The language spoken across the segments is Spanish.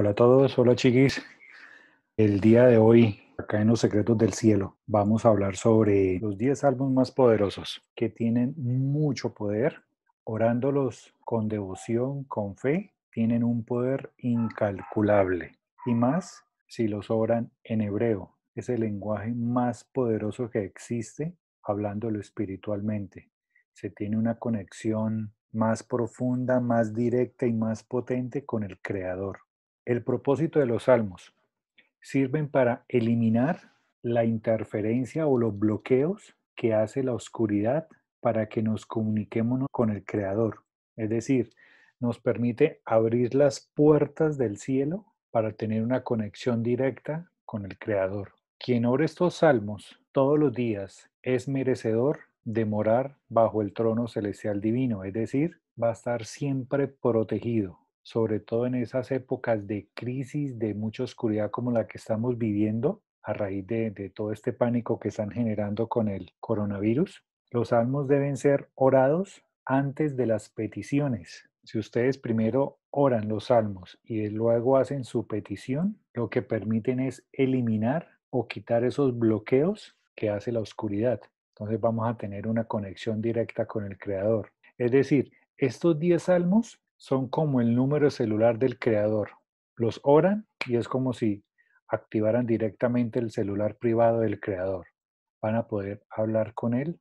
Hola a todos, hola chiquis. El día de hoy, acá en Los Secretos del Cielo, vamos a hablar sobre los 10 álbumes más poderosos que tienen mucho poder, orándolos con devoción, con fe, tienen un poder incalculable. Y más si los oran en hebreo, es el lenguaje más poderoso que existe hablándolo espiritualmente. Se tiene una conexión más profunda, más directa y más potente con el Creador. El propósito de los salmos sirven para eliminar la interferencia o los bloqueos que hace la oscuridad para que nos comuniquemos con el Creador. Es decir, nos permite abrir las puertas del cielo para tener una conexión directa con el Creador. Quien obra estos salmos todos los días es merecedor de morar bajo el trono celestial divino, es decir, va a estar siempre protegido, sobre todo en esas épocas de crisis, de mucha oscuridad como la que estamos viviendo a raíz de, todo este pánico que están generando con el coronavirus. Los salmos deben ser orados antes de las peticiones. Si ustedes primero oran los salmos y luego hacen su petición, lo que permiten es eliminar o quitar esos bloqueos que hace la oscuridad. Entonces vamos a tener una conexión directa con el Creador. Es decir, estos 10 salmos son como el número celular del creador. Los oran y es como si activaran directamente el celular privado del creador. Van a poder hablar con él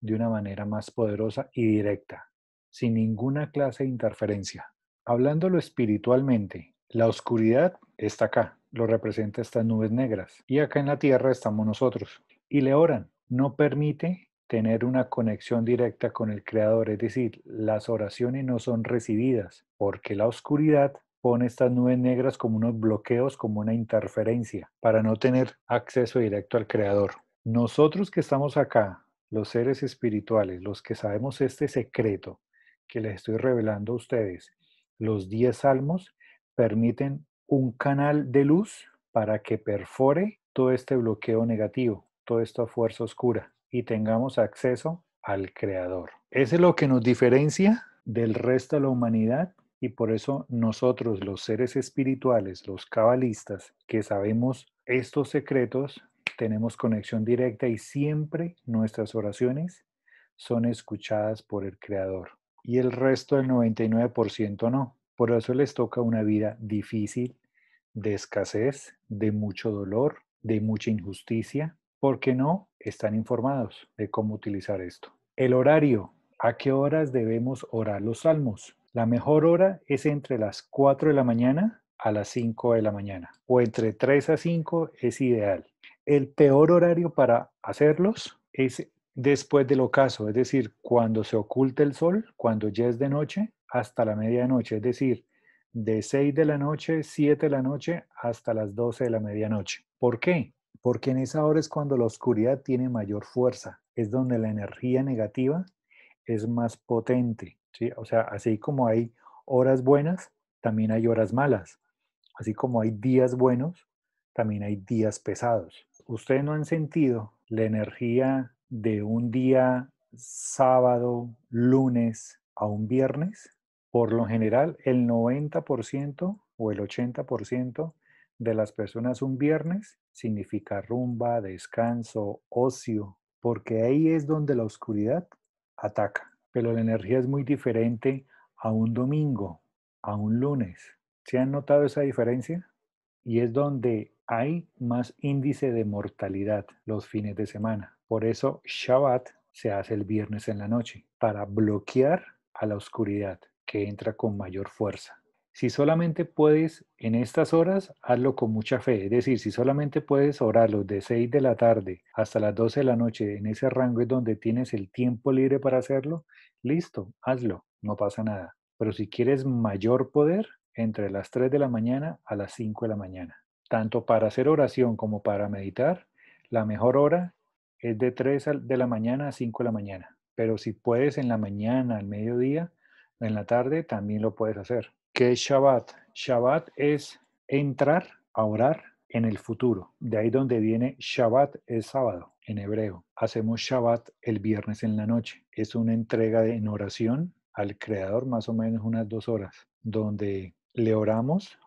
de una manera más poderosa y directa, sin ninguna clase de interferencia. Hablándolo espiritualmente, la oscuridad está acá, lo representa estas nubes negras, y acá en la tierra estamos nosotros. Y le oran, no permite tener una conexión directa con el Creador, es decir, las oraciones no son recibidas, porque la oscuridad pone estas nubes negras como unos bloqueos, como una interferencia, para no tener acceso directo al Creador. Nosotros que estamos acá, los seres espirituales, los que sabemos este secreto que les estoy revelando a ustedes, los 10 salmos permiten un canal de luz para que perfore todo este bloqueo negativo, toda esta fuerza oscura y tengamos acceso al Creador. Eso es lo que nos diferencia del resto de la humanidad y por eso nosotros, los seres espirituales, los cabalistas, que sabemos estos secretos, tenemos conexión directa y siempre nuestras oraciones son escuchadas por el Creador. Y el resto del 99% no. Por eso les toca una vida difícil, de escasez, de mucho dolor, de mucha injusticia, porque no están informados de cómo utilizar esto. El horario, ¿a qué horas debemos orar los salmos? La mejor hora es entre las 4 de la mañana a las 5 de la mañana o entre 3 a 5 es ideal. El peor horario para hacerlos es después del ocaso, es decir, cuando se oculta el sol, cuando ya es de noche, hasta la medianoche, es decir, de 6 de la noche, 7 de la noche hasta las 12 de la medianoche. ¿Por qué? porque en esa hora es cuando la oscuridad tiene mayor fuerza, es donde la energía negativa es más potente. O sea, así como hay horas buenas, también hay horas malas. Así como hay días buenos, también hay días pesados. Ustedes no han sentido la energía de un día sábado, lunes a un viernes. Por lo general, el 90% o el 80% de las personas un viernes significa rumba, descanso, ocio, porque ahí es donde la oscuridad ataca. Pero la energía es muy diferente a un domingo, a un lunes. ¿Se han notado esa diferencia? Y es donde hay más índice de mortalidad los fines de semana. Por eso Shabbat se hace el viernes en la noche, para bloquear a la oscuridad que entra con mayor fuerza si solamente puedes en estas horas, hazlo con mucha fe. Es decir, si solamente puedes orarlo de 6 de la tarde hasta las 12 de la noche, en ese rango es donde tienes el tiempo libre para hacerlo, listo, hazlo, no pasa nada. Pero si quieres mayor poder, entre las 3 de la mañana a las 5 de la mañana. Tanto para hacer oración como para meditar, la mejor hora es de 3 de la mañana a 5 de la mañana. Pero si puedes en la mañana, al mediodía, en la tarde, también lo puedes hacer. ¿Qué es Shabbat? Shabbat es entrar a orar en el futuro. De ahí donde viene Shabbat es sábado en hebreo. Hacemos Shabbat el viernes en la noche. Es una entrega en oración al Creador, más o menos unas dos horas, donde le oramos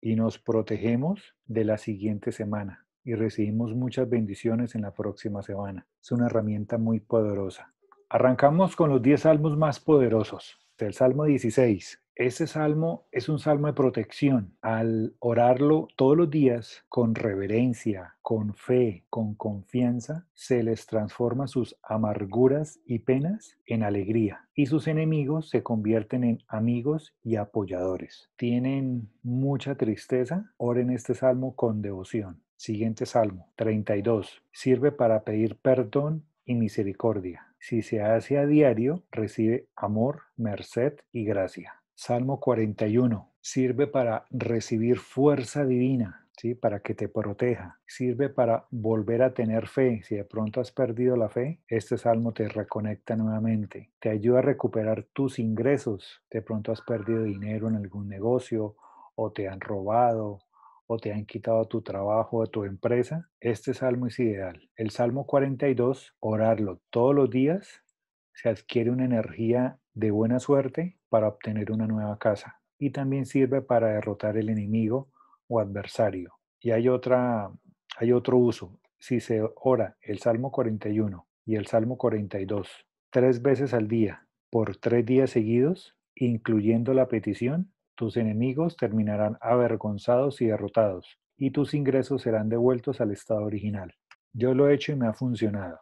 y nos protegemos de la siguiente semana y recibimos muchas bendiciones en la próxima semana. Es una herramienta muy poderosa. Arrancamos con los 10 salmos más poderosos. El Salmo 16, ese salmo es un salmo de protección. Al orarlo todos los días con reverencia, con fe, con confianza, se les transforma sus amarguras y penas en alegría y sus enemigos se convierten en amigos y apoyadores. Tienen mucha tristeza, oren este salmo con devoción. Siguiente salmo, 32. Sirve para pedir perdón y misericordia. Si se hace a diario, recibe amor, merced y gracia. Salmo 41 sirve para recibir fuerza divina, ¿sí? para que te proteja. Sirve para volver a tener fe. Si de pronto has perdido la fe, este salmo te reconecta nuevamente. Te ayuda a recuperar tus ingresos. De pronto has perdido dinero en algún negocio o te han robado o te han quitado tu trabajo o tu empresa, este salmo es ideal. El Salmo 42, orarlo todos los días, se adquiere una energía de buena suerte para obtener una nueva casa y también sirve para derrotar el enemigo o adversario. Y hay, otra, hay otro uso. Si se ora el Salmo 41 y el Salmo 42 tres veces al día por tres días seguidos, incluyendo la petición, tus enemigos terminarán avergonzados y derrotados, y tus ingresos serán devueltos al estado original. Yo lo he hecho y me ha funcionado.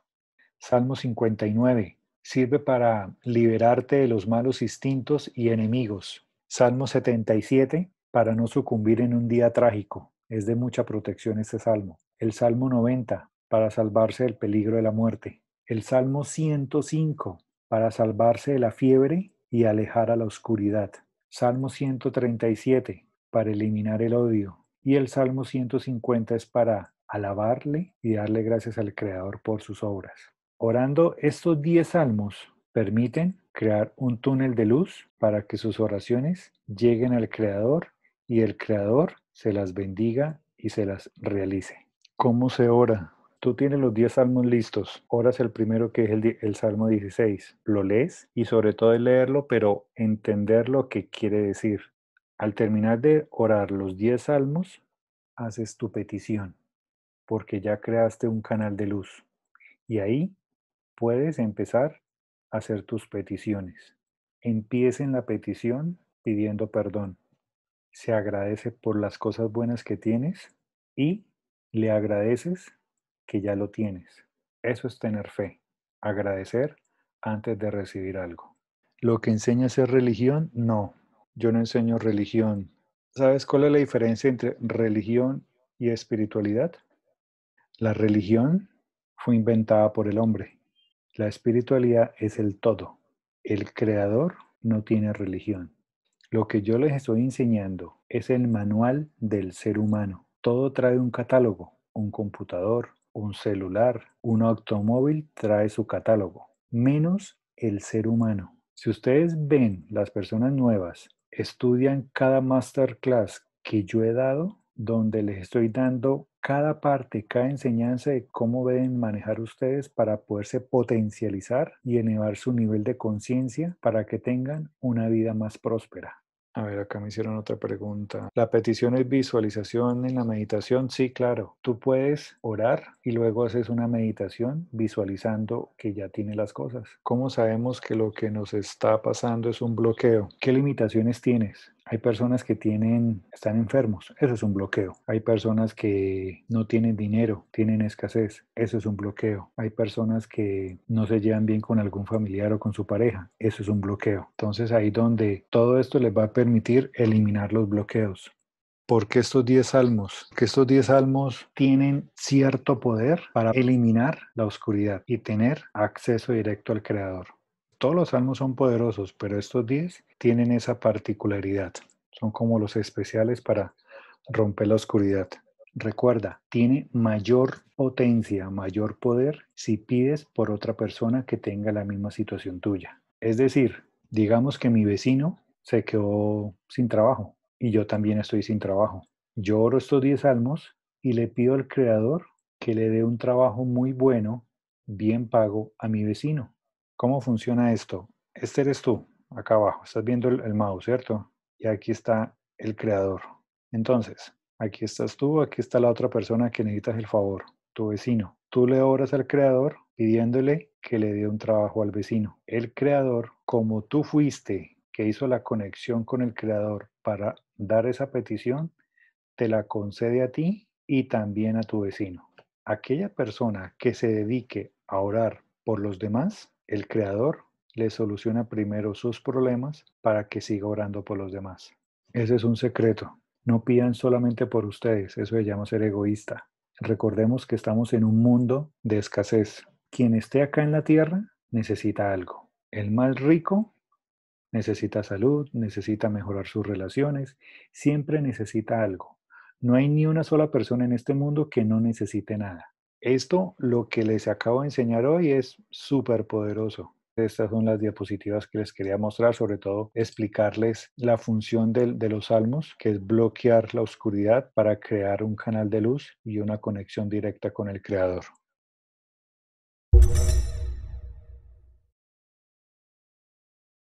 Salmo 59 sirve para liberarte de los malos instintos y enemigos. Salmo 77, para no sucumbir en un día trágico. Es de mucha protección este salmo. El Salmo 90, para salvarse del peligro de la muerte. El Salmo 105, para salvarse de la fiebre y alejar a la oscuridad. Salmo 137, para eliminar el odio. Y el Salmo 150 es para alabarle y darle gracias al Creador por sus obras. Orando estos 10 salmos permiten crear un túnel de luz para que sus oraciones lleguen al Creador y el Creador se las bendiga y se las realice. ¿Cómo se ora? Tú tienes los 10 salmos listos, oras el primero que es el, salmo 16, lo lees y sobre todo es leerlo, pero entender lo que quiere decir. Al terminar de orar los 10 salmos, haces tu petición, porque ya creaste un canal de luz y ahí puedes empezar a hacer tus peticiones. en la petición pidiendo perdón. Se agradece por las cosas buenas que tienes y le agradeces que ya lo tienes. Eso es tener fe, agradecer antes de recibir algo. ¿Lo que enseña es religión? No, yo no enseño religión. ¿Sabes cuál es la diferencia entre religión y espiritualidad? La religión fue inventada por el hombre. La espiritualidad es el todo. El creador no tiene religión. Lo que yo les estoy enseñando es el manual del ser humano. Todo trae un catálogo, un computador, un celular, un automóvil trae su catálogo, menos el ser humano. Si ustedes ven las personas nuevas, estudian cada masterclass que yo he dado, donde les estoy dando cada parte, cada enseñanza de cómo deben manejar ustedes para poderse potencializar y elevar su nivel de conciencia para que tengan una vida más próspera. A ver, acá me hicieron otra pregunta. ¿La petición es visualización en la meditación? Sí, claro. Tú puedes orar y luego haces una meditación visualizando que ya tiene las cosas. ¿Cómo sabemos que lo que nos está pasando es un bloqueo? ¿Qué limitaciones tienes? Hay personas que tienen, están enfermos, eso es un bloqueo. Hay personas que no tienen dinero, tienen escasez, eso es un bloqueo. Hay personas que no se llevan bien con algún familiar o con su pareja, eso es un bloqueo. Entonces ahí donde todo esto les va a permitir eliminar los bloqueos. Porque estos 10 salmos? Que estos 10 salmos tienen cierto poder para eliminar la oscuridad y tener acceso directo al Creador todos los salmos son poderosos, pero estos 10 tienen esa particularidad. Son como los especiales para romper la oscuridad. Recuerda, tiene mayor potencia, mayor poder si pides por otra persona que tenga la misma situación tuya. Es decir, digamos que mi vecino se quedó sin trabajo y yo también estoy sin trabajo. Yo oro estos 10 salmos y le pido al Creador que le dé un trabajo muy bueno, bien pago a mi vecino. ¿Cómo funciona esto? Este eres tú, acá abajo. Estás viendo el, mouse, ¿cierto? Y aquí está el creador. Entonces, aquí estás tú, aquí está la otra persona que necesitas el favor, tu vecino. Tú le obras al creador pidiéndole que le dé un trabajo al vecino. El creador, como tú fuiste que hizo la conexión con el creador para dar esa petición, te la concede a ti y también a tu vecino. Aquella persona que se dedique a orar por los demás el Creador le soluciona primero sus problemas para que siga orando por los demás. Ese es un secreto. No pidan solamente por ustedes, eso se llama ser egoísta. Recordemos que estamos en un mundo de escasez. Quien esté acá en la tierra necesita algo. El más rico necesita salud, necesita mejorar sus relaciones, siempre necesita algo. No hay ni una sola persona en este mundo que no necesite nada. Esto, lo que les acabo de enseñar hoy, es súper poderoso. Estas son las diapositivas que les quería mostrar, sobre todo explicarles la función de, de los salmos, que es bloquear la oscuridad para crear un canal de luz y una conexión directa con el Creador.